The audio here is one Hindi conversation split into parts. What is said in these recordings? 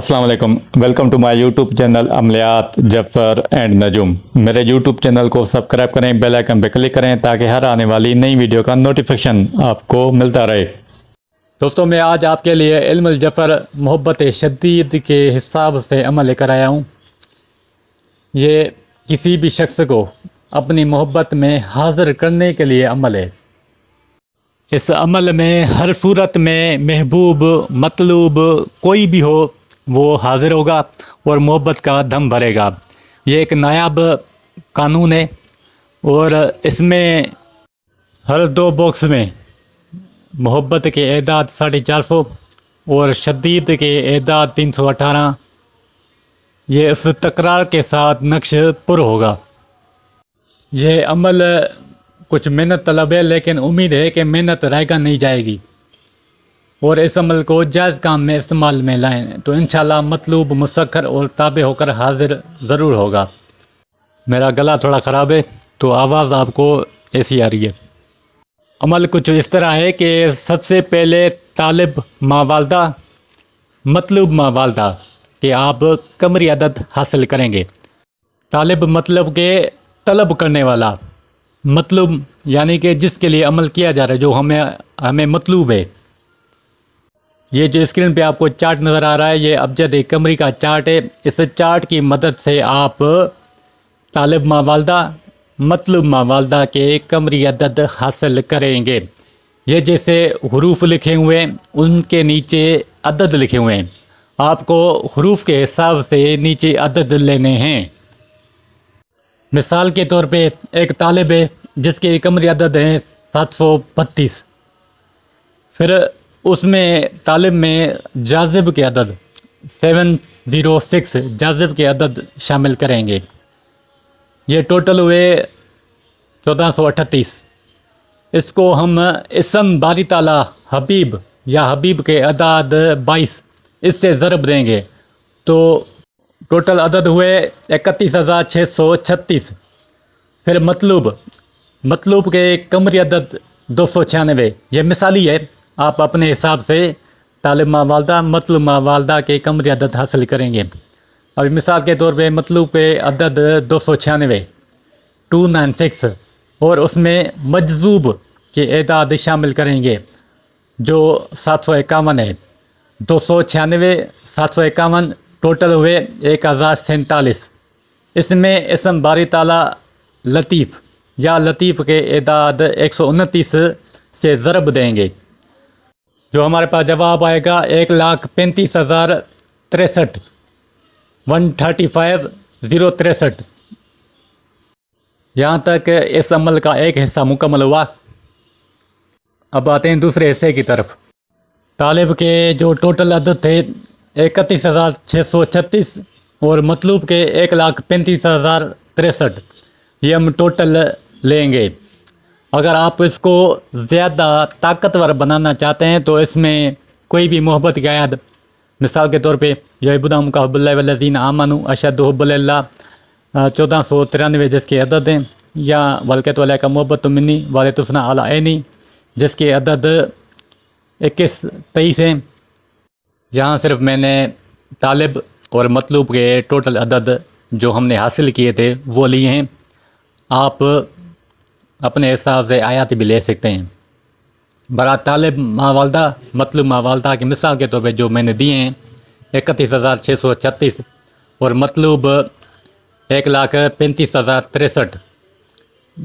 Aslam welcome to my YouTube channel अमलियात जफर एंड नजुम मेरे यूट्यूब चैनल को सब्सक्राइब करें बेल आइकन पर क्लिक करें ताकि हर आने वाली नई वीडियो का नोटिफिकेशन आपको मिलता रहे दोस्तों मैं आज आपके लिए इल्म जफ़र मोहब्बत शदीद के हिसाब से अमल लेकर आया हूँ ये किसी भी शख्स को अपनी मोहब्बत में हाजिर करने के लिए अमल है इस अमल में हर सूरत में महबूब मतलूब कोई भी हो वो हाज़िर होगा और मोहब्बत का दम भरेगा ये एक नायाब कानून है और इसमें हर दो बॉक्स में मोहब्बत के एदाद साढ़े चार सौ और शदीद के एदाद तीन सौ अठारह ये इस तकरार के साथ नक्श पुर होगा यह अमल कुछ मेहनत तलब है लेकिन उम्मीद है कि मेहनत रहेगा नहीं जाएगी और इस अमल को जायज़ काम में इस्तेमाल में लाएँ तो इन मतलूब मुसखर और ताबे होकर हाजिर ज़रूर होगा मेरा गला थोड़ा ख़राब है तो आवाज़ आपको ऐसी आ रही है अमल कुछ इस तरह है कि सबसे पहले तालब माँ वालदा मतलूब माँ वालदा कि आप कमरी अदद हासिल करेंगे तालब मतलब के तलब करने वाला मतलूब यानी कि जिसके लिए अमल किया जा रहा है जो हमें हमें मतलूब है ये जो स्क्रीन पे आपको चार्ट नज़र आ रहा है ये अबजद एक कमरी का चार्ट है इस चार्ट की मदद से आप तालब मा वालदा मतलब मा वालदा के कमरी अदद हासिल करेंगे ये जैसे हरूफ लिखे हुए हैं उनके नीचे अदद लिखे हुए हैं आपको हरूफ के हिसाब से नीचे अदद लेने हैं मिसाल के तौर पे एक तालब है जिसके कमरी अदद हैं सात सौ बत्तीस फिर उसमें तालिब में जाजिब के अदद सेवन ज़ीरो सिक्स जाजिब के अदद शामिल करेंगे ये टोटल हुए चौदह सौ अठतीस इसको हम इसम बारी ताला हबीब या हबीब के अदाद बाईस इससे ज़रब देंगे तो टोटल अदद हुए इकतीस हज़ार छः सौ छत्तीस फिर मतलूब मतलूब के कमरी अदद दो सौ छियानवे ये मिसाली है आप अपने हिसाब से तालब वालदा मतलब वालदा के कम रियादत हासिल करेंगे और मिसाल के तौर पे मतलू पे अदद दो सौ छियानवे टू नाइन सिक्स और उसमें मजजूब के एदाद शामिल करेंगे जो सात सौ इक्यावन है दो सौ छियानवे सात सौ इक्यावन टोटल हुए एक हज़ार सैंतालीस इसमें इसम बारी ताला लतीफ़ या लतीफ़ के एदाद एक सौ उनतीस से ज़रब देंगे जो हमारे पास जवाब आएगा एक लाख पैंतीस हज़ार तिरसठ वन थर्टी फाइव ज़ीरो तिरसठ यहाँ तक इस अमल का एक हिस्सा मुकम्मल हुआ अब आते हैं दूसरे हिस्से की तरफ तालिब के जो टोटल अदद थे इकतीस हज़ार छः सौ छत्तीस और मतलूब के एक लाख पैंतीस हज़ार तिरसठ ये हम टोटल लेंगे अगर आप इसको ज़्यादा ताकतवर बनाना चाहते हैं तो इसमें कोई भी मोहब्बत की आयद मिसाल के तौर पर यबुदाम का हब्बल्लाजीन आमन अशद हब्बल्ला चौदह सौ तिरानवे जिसकी अदद हैं या वलकत वाल का मोहब्बत तो मिनी वाल तस्ना अला ऐनी जिसके अदद इक्कीस तेईस हैं यहाँ सिर्फ मैंने तालब और मतलूब के टोटल अदद जो हमने हासिल किए थे वो लिए हैं आप अपने हिसाब से आयात भी ले सकते हैं बरा तालब मतलब माँ वालदा के मिसाल के तौर पर जो मैंने दिए हैं इकतीस हज़ार छः सौ छत्तीस और मतलूब एक लाख पैंतीस हज़ार तिरसठ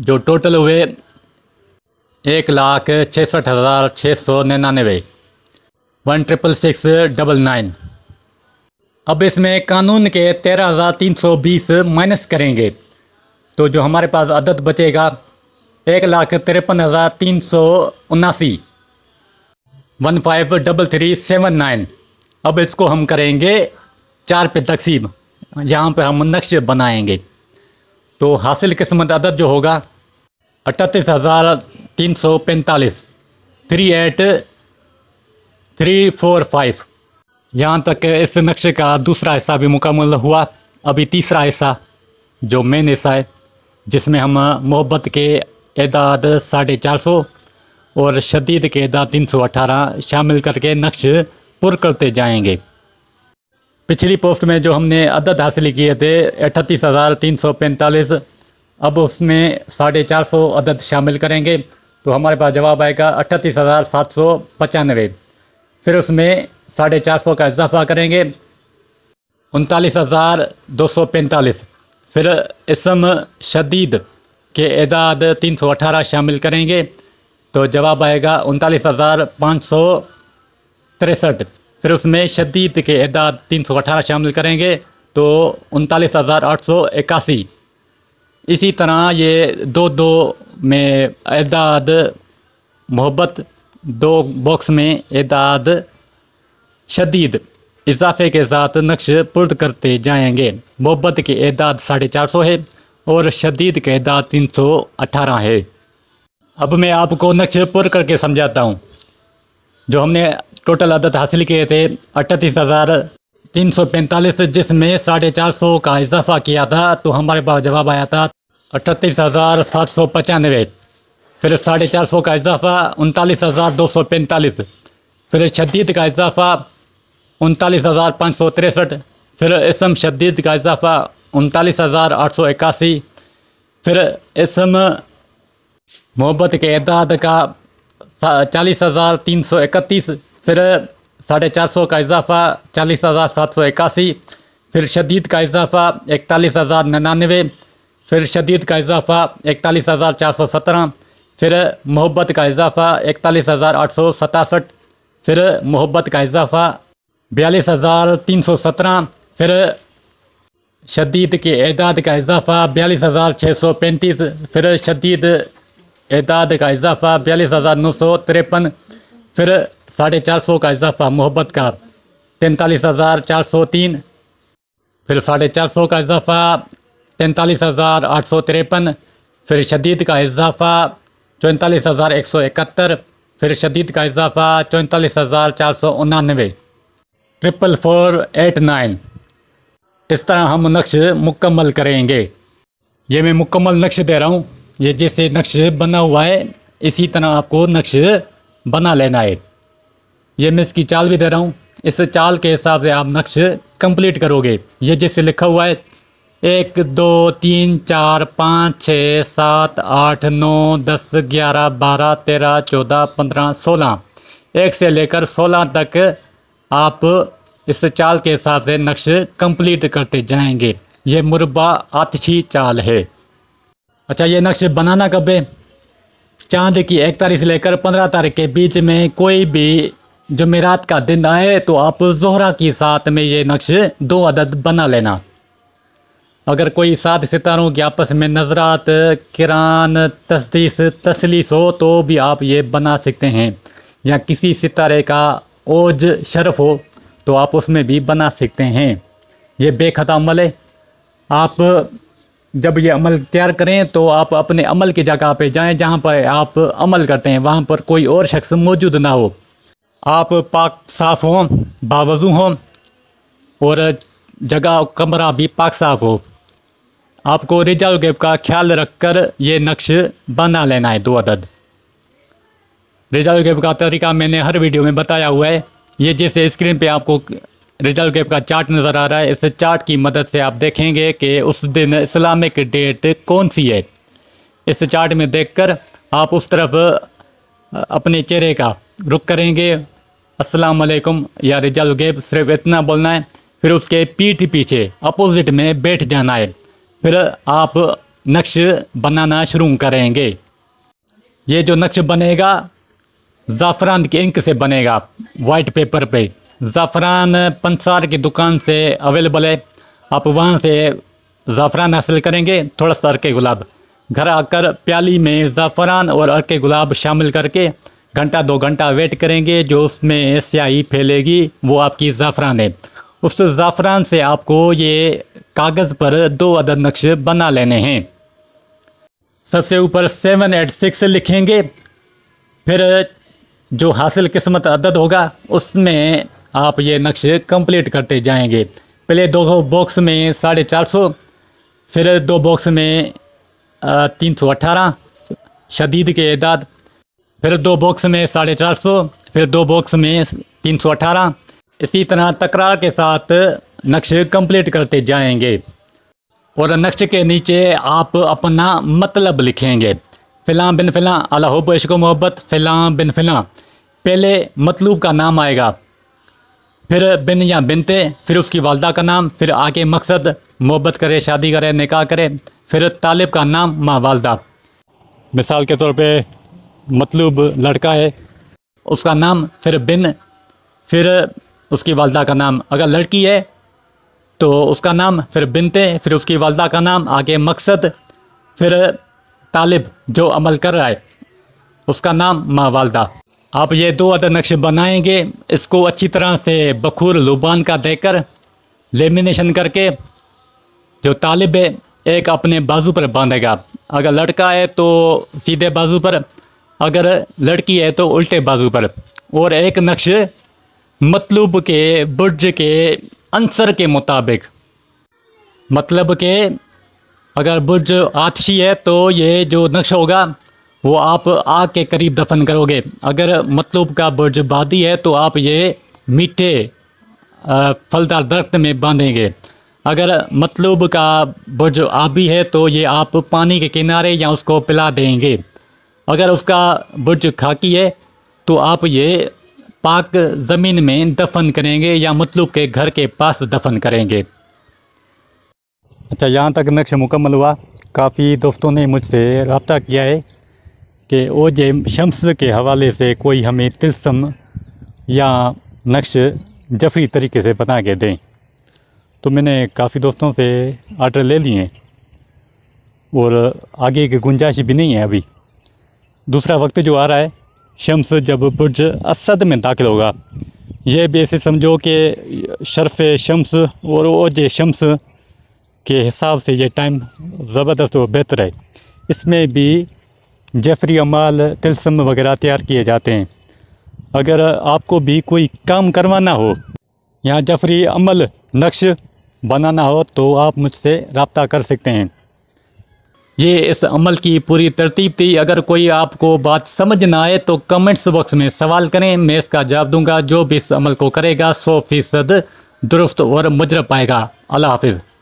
जो टोटल हुए एक लाख छसठ हज़ार छः सौ निन्यानवे one triple six double nine अब इसमें कानून के तेरह हज़ार तीन सौ बीस माइनस करेंगे तो जो हमारे पास अदद बचेगा एक लाख तिरपन हज़ार तीन सौ उनासी one five double three seven nine अब इसको हम करेंगे चार पे तकसीम यहाँ पे हम नक्श बनाएंगे तो हासिल किस्मत अदद जो होगा अट्ठतीस हज़ार तीन सौ पैंतालीस three eight three four five यहाँ तक इस नक्शे का दूसरा हिस्सा भी मुकम्मल हुआ अभी तीसरा हिस्सा जो मेन हिस्सा है जिसमें हम मोहब्बत के एदाद साढ़े चार सौ और शदीद के एदाद तीन सौ अठारह शामिल करके नक्श पुर करते जाएंगे पिछली पोस्ट में जो हमने अदद हासिल किए थे अठतीस हज़ार तीन सौ पैंतालीस अब उसमें साढ़े चार सौ अदद शामिल करेंगे तो हमारे पास जवाब आएगा अट्ठतीस हज़ार सात सौ पचानवे फिर उसमें साढ़े चार सौ का इजाफा करेंगे उनतालीस हज़ार दो सौ पैंतालीस फिर इसम शदीद के एदाद तीन सौ अठारह शामिल करेंगे तो जवाब आएगा उनतालीस हज़ार पाँच सौ तिरसठ फिर उसमें शदीद के एदाद अठारह शामिल करेंगे तो उनतालीस हज़ार आठ सौ इक्यासी इसी तरह ये दो दो में एदाद मोहब्बत दो बॉक्स में एदाद शदीद इजाफे के साथ नक्श पुरद करते जाएंगे मोहब्बत की एदाद साढ़े चार सौ है और शदीद कहदा तीन सौ अठारह है अब मैं आपको नक्श पुर करके समझाता हूँ जो हमने टोटल अदद हासिल किए थे अट्ठतीस हज़ार तीन सौ पैंतालीस जिसमें साढ़े चार सौ का इजाफा किया था तो हमारे पास जवाब आया था अट्ठतीस हज़ार सात सौ पचानवे फिर साढ़े चार सौ का इजाफा उनतालीस हज़ार दो सौ पैंतालीस फिर शदीद का इजाफा उनतालीस हज़ार पाँच सौ तिरसठ फिर इसम शदीद का इजाफा उनतालीस हज़ार आठ सौ इक्यासी फिर इसम मोहब्बत के एदाद का चालीस हज़ार तीन सौ इकतीस फिर साढ़े चार सौ का इजाफा चालीस हज़ार सात सौ इक्यासी फिर शदीद का इजाफा इकतालीस हज़ार निन्यानवे फिर शदीद का इजाफा इकतालीस हज़ार चार सौ सत्रह फिर मोहब्बत का इजाफा इकतालीस हज़ार आठ सौ सतासठ फिर मोहब्बत का इजाफा बयालीस हज़ार तीन सौ सत्रह फिर शदीद के एदाद का इजाफा बयालीस हज़ार छः सौ पैंतीस फिर शदीद एदाद का इजाफा बयालीस हज़ार नौ सौ तिरपन फिर साढ़े चार सौ का इजाफा मोहब्बत का तैंतालीस हज़ार चार सौ तीन फिर साढ़े चार सौ का इजाफा तैंतालीस हज़ार आठ सौ तिरपन फिर शदीद का इजाफा चौंतालीस हज़ार एक सौ इकहत्तर फिर शदीद का इजाफा चौंतालीस हज़ार चार सौ उनानवे ट्रिपल फोर एट नाइन इस तरह हम नक्श मुकम्मल करेंगे ये मैं मुकम्मल नक्श दे रहा हूँ ये जैसे नक्श बना हुआ है इसी तरह आपको नक्श बना लेना है ये मैं इसकी चाल भी दे रहा हूँ इस चाल के हिसाब से आप नक्श कंप्लीट करोगे ये जैसे लिखा हुआ है एक दो तीन चार पाँच छः सात आठ नौ दस ग्यारह बारह तेरह चौदह पंद्रह सोलह एक से लेकर सोलह तक आप इस चाल के हिसाब से नक्श कंप्लीट करते जाएंगे ये मुरबा आतशी चाल है अच्छा ये नक्श बनाना कब है चांद की एक तारीख से लेकर पंद्रह तारीख के बीच में कोई भी जमेरात का दिन आए तो आप जोहरा की साथ में ये नक्श दो अदद बना लेना अगर कोई सात सितारों की आपस में नजरात किरान तस्दीस तसलीस हो तो भी आप ये बना सकते हैं या किसी सितारे का ओज शरफ हो तो आप उसमें भी बना सकते हैं ये बेखता अमल है आप जब ये अमल तैयार करें तो आप अपने अमल की जगह पे जाएं जहाँ पर आप अमल करते हैं वहाँ पर कोई और शख्स मौजूद ना हो आप पाक साफ़ हों बावजू हों और जगह कमरा भी पाक साफ हो आपको रिजल्ट गेप का ख्याल रखकर ये नक्श बना लेना है दो अदद रिजल्ट गेप का तरीका मैंने हर वीडियो में बताया हुआ है ये जैसे स्क्रीन पे आपको रिजल्ट गैप का चार्ट नज़र आ रहा है इस चार्ट की मदद से आप देखेंगे कि उस दिन इस्लामिक डेट कौन सी है इस चार्ट में देखकर आप उस तरफ अपने चेहरे का रुख करेंगे अस्सलाम वालेकुम या रिजल्ट गैप सिर्फ इतना बोलना है फिर उसके पीठ पीछे अपोजिट में बैठ जाना है फिर आप नक्श बनाना शुरू करेंगे ये जो नक्श बनेगा ज़ाफ़रान के इंक से बनेगा वाइट पेपर पे ज़ाफ़रान पंसार की दुकान से अवेलेबल है आप वहाँ से ज़ाफ़रान हासिल करेंगे थोड़ा सा अरके गुलाब घर आकर प्याली में ज़ाफ़रान और अरके गुलाब शामिल करके घंटा दो घंटा वेट करेंगे जो उसमें स्याही फैलेगी वो आपकी ज़ाफ़रान है उस ज़ाफ़रान से आपको ये कागज़ पर दो अदद नक्श बना लेने हैं सबसे ऊपर सेवन एट सिक्स लिखेंगे फिर जो हासिल किस्मत अदद होगा उसमें आप ये नक्शे कंप्लीट करते जाएंगे पहले दो बॉक्स में साढ़े चार सौ फिर दो बॉक्स में तीन सौ अट्ठारह शदीद के इदाद फिर दो बॉक्स में साढ़े चार सौ फिर दो बॉक्स में तीन सौ अट्ठारह इसी तरह तकरार के साथ नक्शे कंप्लीट करते जाएंगे और नक्श के नीचे आप अपना मतलब लिखेंगे फिलहाल बिन फ़िलाँ अलाहब इश्को मोहब्बत फ़िलहाल बिन फिलहाल पहले मतलूब का नाम आएगा फिर बिन या बिनते फिर उसकी वालदा का नाम फिर आगे मकसद मोहब्बत करे शादी करे निकाह करे फिर तालिब का नाम माँ वालदा मिसाल के तौर पे मतलूब लड़का है उसका नाम फिर बिन फिर उसकी वालदा का नाम अगर लड़की है तो उसका नाम फिर बिनते फिर उसकी वालदा का नाम आगे मकसद फिर तालिब जो अमल कर रहा है उसका नाम माँ वालदा आप ये दो अदर नक्श बनाएंगे इसको अच्छी तरह से बखूर लुबान का देकर लेमिनेशन करके जो तालिब है एक अपने बाजू पर बांधेगा अगर लड़का है तो सीधे बाजू पर अगर लड़की है तो उल्टे बाजू पर और एक नक्श मतलूब के बुर्ज के अंसर के मुताबिक मतलब के अगर बुर्ज आतशी है तो ये जो नक्श होगा वो आप आग के करीब दफन करोगे अगर मतलब का बर्जबादी है तो आप ये मीठे फलदार दरख्त में बांधेंगे अगर मतलब का बुर्ज आबी है तो ये आप पानी के किनारे या उसको पिला देंगे अगर उसका बुर्ज खाकी है तो आप ये पाक ज़मीन में दफन करेंगे या मतलब के घर के पास दफन करेंगे अच्छा यहाँ तक नक्श मुकम्मल हुआ काफ़ी दोस्तों ने मुझसे रबता किया है कि ओज शम्स के हवाले से कोई हमें तिलसम या नक्श जफरी तरीके से बना के दें तो मैंने काफ़ी दोस्तों से आर्डर ले लिए और आगे की गुंजाइश भी नहीं है अभी दूसरा वक्त जो आ रहा है शम्स जब बुर्ज असद में दाखिल होगा यह भी ऐसे समझो कि शरफ़ शम्स और ओज शम्स के हिसाब से ये टाइम ज़बरदस्त और बेहतर है इसमें भी जेफरी अमाल तिलसम वगैरह तैयार किए जाते हैं अगर आपको भी कोई काम करवाना हो या जफरी अमल नक्श बनाना हो तो आप मुझसे रबता कर सकते हैं ये इस अमल की पूरी तरतीब थी अगर कोई आपको बात समझ ना आए तो कमेंट्स बॉक्स में सवाल करें मैं इसका जवाब दूंगा जो भी इस अमल को करेगा सौ फीसद दुरुस्त और मुजरब पाएगा अल्लाह हाफिज़